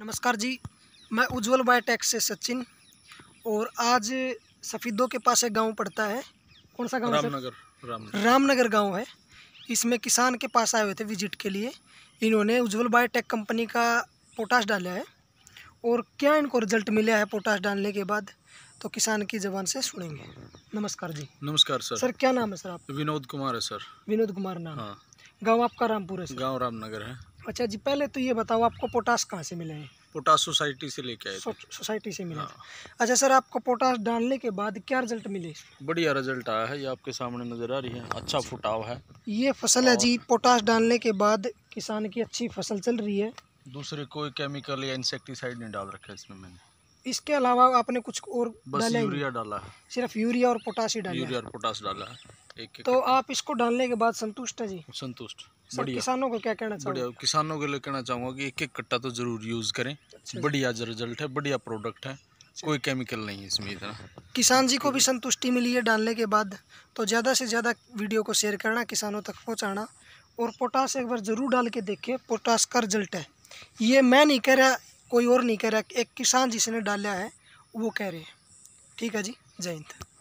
नमस्कार जी मैं उज्जवल बायोटेक से सचिन और आज सफ़ीदों के पास एक गांव पड़ता है कौन सा गांव रामनगर रामनगर रामनगर गांव है इसमें किसान के पास आए हुए थे विजिट के लिए इन्होंने उज्जवल बायोटेक कंपनी का पोटास डाला है और क्या इनको रिजल्ट मिला है पोटास डालने के बाद तो किसान की जबान से सुनेंगे नमस्कार जी नमस्कार सर सर क्या नाम है सर आप विनोद कुमार है सर विनोद कुमार नाम हाँ गाँव आपका रामपुर है गाँव रामनगर है अच्छा जी पहले तो ये बताओ आपको पोटास कहाँ से मिले हैं पोटास सोसाइटी से लेके आए थे सोसाइटी से मिला हाँ। अच्छा सर आपको पोटास डालने के बाद क्या रिजल्ट मिले बढ़िया रिजल्ट आया है ये आपके सामने नज़र आ रही है अच्छा फुटाव है ये फसल है जी पोटास डालने के बाद किसान की अच्छी फसल चल रही है दूसरे कोई केमिकल या इंसेक्टिसाइड नहीं डाल रखा इसमें मैंने इसके अलावा आपने कुछ और बस यूरिया डाला है सिर्फ यूरिया और पोटास ही डाला यूरिया और पोटास डाला है एक तो आप इसको डालने के बाद संतुष्ट है जी संतुष्ट बढ़िया किसानों को क्या कहना बढ़िया किसानों के लिए कहना चाहूंगा कि एक एक कट्टा तो जरूर यूज़ करें अच्छा। बढ़िया रिजल्ट है बढ़िया प्रोडक्ट है अच्छा। कोई केमिकल नहीं है इसमें इतना किसान जी को भी संतुष्टि मिली है डालने के बाद तो ज़्यादा से ज़्यादा वीडियो को शेयर करना किसानों तक पहुँचाना और पोटास एक बार ज़रूर डाल के देखिए पोटास का रिजल्ट है ये मैं नहीं कह रहा कोई और नहीं कह रहा एक किसान जिसने डाला है वो कह रहे हैं ठीक है जी जय हिंद